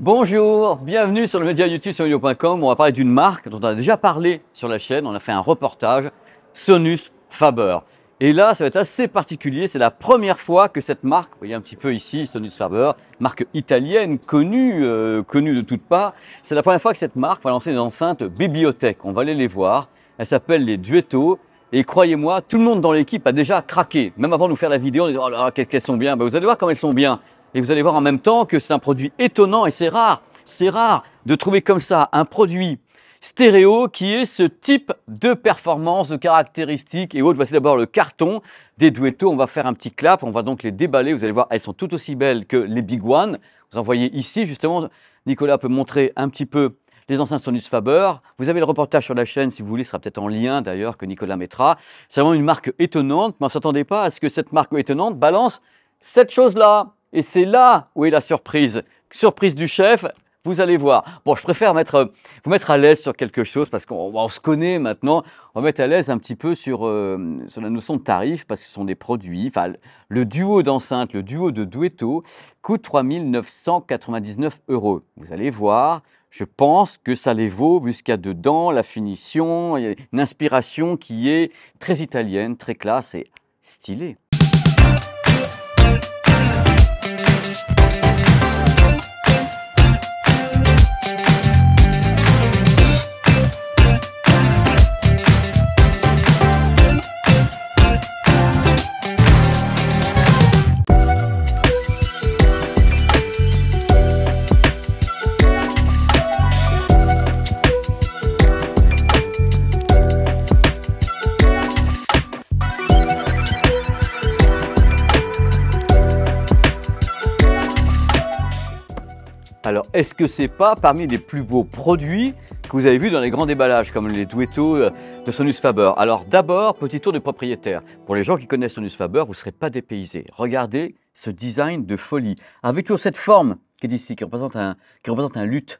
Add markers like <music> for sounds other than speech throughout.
Bonjour, bienvenue sur le média YouTube sur yo.com. On va parler d'une marque dont on a déjà parlé sur la chaîne. On a fait un reportage, Sonus Faber. Et là, ça va être assez particulier. C'est la première fois que cette marque, vous voyez un petit peu ici, Sonus Faber, marque italienne, connue, euh, connue de toutes parts. C'est la première fois que cette marque va lancer une enceintes bibliothèque. On va aller les voir. Elle s'appelle les Duetto. Et croyez-moi, tout le monde dans l'équipe a déjà craqué. Même avant de nous faire la vidéo, on disait, oh qu'elles sont bien. Ben, vous allez voir comment elles sont bien. Et vous allez voir en même temps que c'est un produit étonnant et c'est rare. C'est rare de trouver comme ça un produit stéréo qui est ce type de performance, de caractéristiques et autres. Voici d'abord le carton des Duetto. On va faire un petit clap. On va donc les déballer. Vous allez voir, elles sont tout aussi belles que les Big One. Vous en voyez ici, justement. Nicolas peut montrer un petit peu les enceintes Sonus Faber. Vous avez le reportage sur la chaîne, si vous voulez, ce sera peut-être en lien d'ailleurs que Nicolas mettra. C'est vraiment une marque étonnante, mais on ne s'attendait pas à ce que cette marque étonnante balance cette chose-là. Et c'est là où est la surprise. Surprise du chef, vous allez voir. Bon, je préfère euh, vous mettre à l'aise sur quelque chose parce qu'on se connaît maintenant. On va mettre à l'aise un petit peu euh, sur, la notion de tarif parce que ce sont des produits. Enfin, le duo d'enceinte, le duo de Duetto coûte 3 999 euros. Vous allez voir, je pense que ça les vaut vu ce qu'il y a dedans, la finition, il une inspiration qui est très italienne, très classe et stylée. Alors, est-ce que c'est pas parmi les plus beaux produits que vous avez vus dans les grands déballages, comme les Duetto euh, de Sonus Faber Alors, d'abord, petit tour du propriétaire. Pour les gens qui connaissent Sonus Faber, vous ne serez pas dépaysés. Regardez ce design de folie, avec toujours cette forme qui est ici, qui représente un, qui représente un luth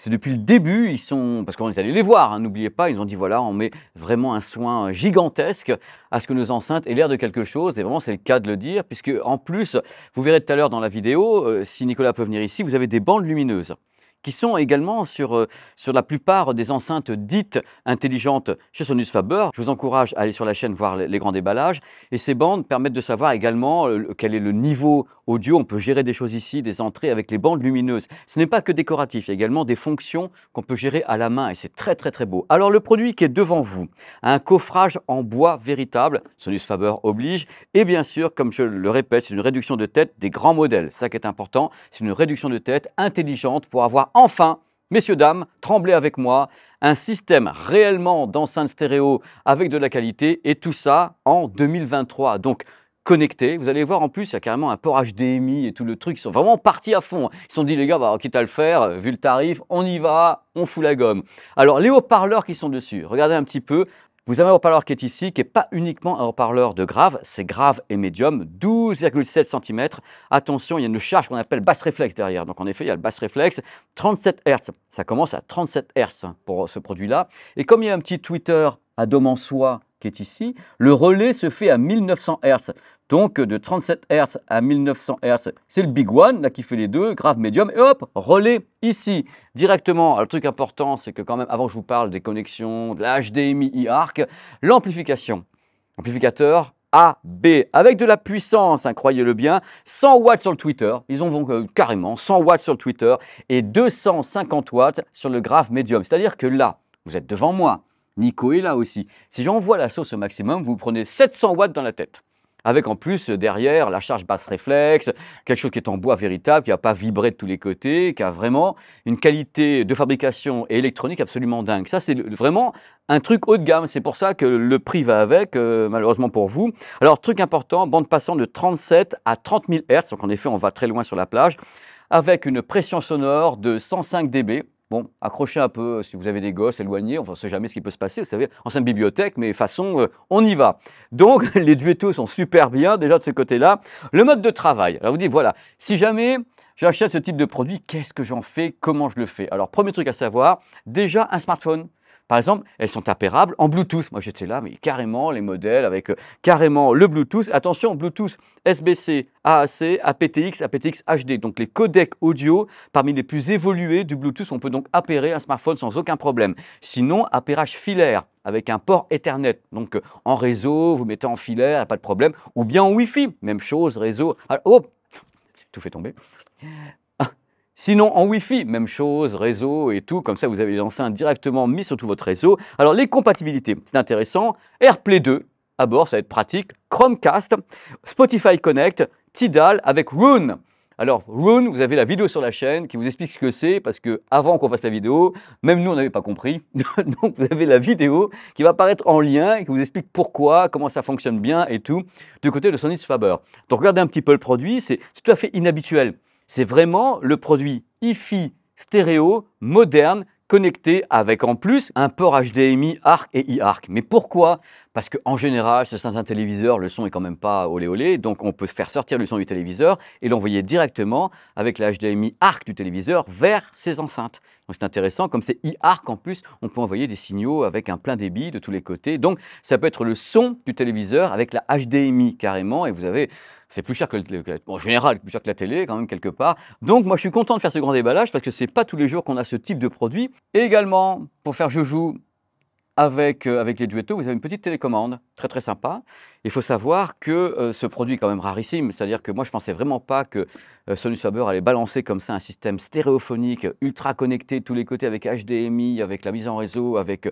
c'est depuis le début, ils sont, parce qu'on est allé les voir, hein, n'oubliez pas, ils ont dit voilà, on met vraiment un soin euh, gigantesque à ce que nos enceintes aient l'air de quelque chose, et vraiment c'est le cas de le dire, puisque en plus, vous verrez tout à l'heure dans la vidéo, euh, si Nicolas peut venir ici, vous avez des bandes lumineuses qui sont également sur, euh, sur la plupart des enceintes dites intelligentes chez Sonus Faber. Je vous encourage à aller sur la chaîne voir les, grands déballages. Et ces bandes permettent de savoir également euh, quel est le niveau audio. On peut gérer des choses ici, des entrées avec les bandes lumineuses. Ce n'est pas que décoratif, il y a également des fonctions qu'on peut gérer à la main et c'est très très très beau. Alors le produit qui est devant vous un coffrage en bois véritable, Sonus Faber oblige, et bien sûr, comme je le répète, c'est une réduction de tête des grands modèles. Ça qui est important, c'est une réduction de tête intelligente pour avoir enfin, messieurs, dames, tremblez avec moi, un système réellement d'enceinte stéréo avec de la qualité, et tout ça en 2023. Donc, connecté. Vous allez voir, en plus, il y a carrément un port HDMI et tout le truc. Ils sont vraiment partis à fond. Ils se sont dit, les gars, bah, quitte à le faire, vu le tarif, on y va, on fout la gomme. Alors, les haut-parleurs qui sont dessus, regardez un petit peu. Vous avez un haut-parleur qui est ici, qui n'est pas uniquement un haut-parleur de grave, c'est grave et médium, 12,7 cm. Attention, il y a une charge qu'on appelle basse réflexe derrière. Donc en effet, il y a le basse réflexe, 37 Hz. Ça commence à 37 Hz pour ce produit-là. Et comme il y a un petit tweeter à soie qui est ici, le relais se fait à 1900 Hz. Donc de 37 Hz à 1900 Hz, c'est le big one là qui fait les deux, grave, médium, et hop, relais ici directement. le truc important, c'est que quand même, avant je vous parle des connexions, de la HDMI, arc l'amplification, amplificateur AB, avec de la puissance, hein, croyez-le bien, 100 watts sur le Twitter, ils en vont euh, carrément 100 watts sur le Twitter et 250 watts sur le grave médium. C'est-à-dire que là, vous êtes devant moi, Nico est là aussi. Si j'envoie la sauce au maximum, vous prenez 700 watts dans la tête avec en plus derrière la charge basse réflexe, quelque chose qui est en bois véritable, qui n'a pas vibré de tous les côtés, qui a vraiment une qualité de fabrication et électronique absolument dingue. Ça, c'est vraiment un truc haut de gamme. C'est pour ça que le prix va avec, euh, malheureusement pour vous. Alors, truc important, bande passante de 37 à 30 000 Hz, donc en effet, on va très loin sur la plage, avec une pression sonore de 105 dB. Bon, accrochez un peu euh, si vous avez des gosses, éloignés, on ne sait jamais ce qui peut se passer, vous savez, ancienne bibliothèque, mais façon, euh, on y va. Donc, <laughs> les duettos sont super bien, déjà de ce côté-là. Le mode de travail, alors vous dites, voilà, si jamais j'achète ce type de produit, qu'est-ce que j'en fais, comment je le fais Alors, premier truc à savoir, déjà un smartphone. Par exemple, elles sont apérables en Bluetooth. Moi, j'étais là, mais carrément, les modèles avec euh, carrément le Bluetooth. Attention, Bluetooth SBC, AAC, aptX, aptX HD. Donc, les codecs audio parmi les plus évolués du Bluetooth. On peut donc appairer un smartphone sans aucun problème. Sinon, appairage filaire avec un port Ethernet. Donc, euh, en réseau, vous mettez en filaire, pas de problème. Ou bien en Wi-Fi, même chose, réseau. Ah, oh, tout fait tomber. Sinon, en Wi-Fi, même chose, réseau et tout. Comme ça, vous avez les enceintes directement mises sur tout votre réseau. Alors, les compatibilités, c'est intéressant. AirPlay 2, à bord, ça va être pratique. Chromecast, Spotify Connect, Tidal avec Roon. Alors, Roon, vous avez la vidéo sur la chaîne qui vous explique ce que c'est, parce que avant qu'on fasse la vidéo, même nous, on n'avait pas compris. <laughs> Donc, vous avez la vidéo qui va apparaître en lien qui vous explique pourquoi, comment ça fonctionne bien et tout, du côté de Sonys Faber. Donc, regardez un petit peu le produit, c'est tout à fait inhabituel. C'est vraiment le produit Hi-Fi stéréo moderne connecté avec en plus un port HDMI ARC et iARC. Mais pourquoi Parce qu'en général, sur certains téléviseurs, le son est quand même pas olé olé, donc on peut faire sortir le son du téléviseur et l'envoyer directement avec la HDMI ARC du téléviseur vers ses enceintes. Donc c'est intéressant, comme c'est iARC en plus, on peut envoyer des signaux avec un plein débit de tous les côtés. Donc ça peut être le son du téléviseur avec la HDMI carrément et vous avez c'est plus cher que, la télé. en général, plus cher que la télé, quand même, quelque part. Donc, moi, je suis content de faire ce grand déballage parce que c'est pas tous les jours qu'on a ce type de produit. Et également, pour faire joujou, euh, avec, les duettos, vous avez une petite télécommande, très très sympa. Il faut savoir que euh, ce produit est quand même rarissime, c'est-à-dire que moi je ne pensais vraiment pas que euh, Sony Sonus allait balancer comme ça un système stéréophonique ultra connecté de tous les côtés avec HDMI, avec la mise en réseau, avec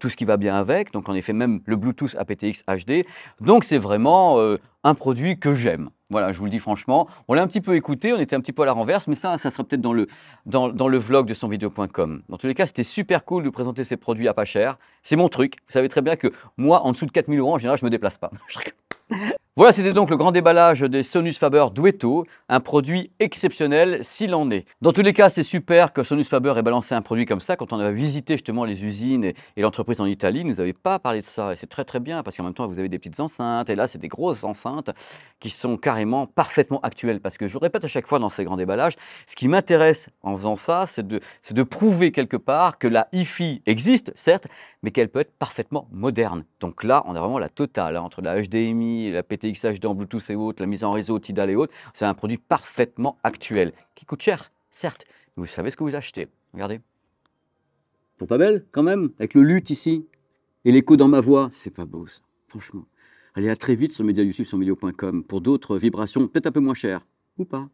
tout ce qui va bien avec. Donc en effet même le Bluetooth aptX HD. Donc c'est vraiment un produit que j'aime. Voilà, je vous le dis franchement. On l'a un petit peu écouté, on était un petit peu à la renverse, mais ça, ça sera peut-être dans le, dans, le vlog de sonvideo.com. Dans tous les cas, c'était super cool de présenter ces produits à pas cher. C'est mon truc. Vous savez très bien que moi, en dessous de 4000 euros, en général, je ne me déplace pas. <laughs> Voilà, c'était donc le grand déballage des Sonus Faber Duetto, un produit exceptionnel s'il en est. Dans tous les cas, c'est super que Sonus Faber ait balancé un produit comme ça. Quand on avait visité justement les usines et, l'entreprise en Italie, nous n'avait pas parlé de ça. Et c'est très très bien parce qu'en même temps, vous avez des petites enceintes. Et là, c'est des grosses enceintes qui sont carrément parfaitement actuelles. Parce que je répète à chaque fois dans ces grands déballages, ce qui m'intéresse en faisant ça, c'est de, prouver quelque part que la hi-fi existe, certes, mais qu'elle peut être parfaitement moderne. Donc là, on a vraiment la totale hein, entre la HDMI, et la PTI XHD dans Bluetooth et autres, la mise en réseau Tidal et autres, c'est un produit parfaitement actuel, qui coûte cher, certes, mais vous savez ce que vous achetez. Regardez. Sont pas belles, quand même, avec le luth ici, et l'écho dans ma voix. C'est pas beau, franchement. Allez, à très vite sur MediaYoutube sur Medio.com pour d'autres vibrations peut-être un peu moins chères, ou pas.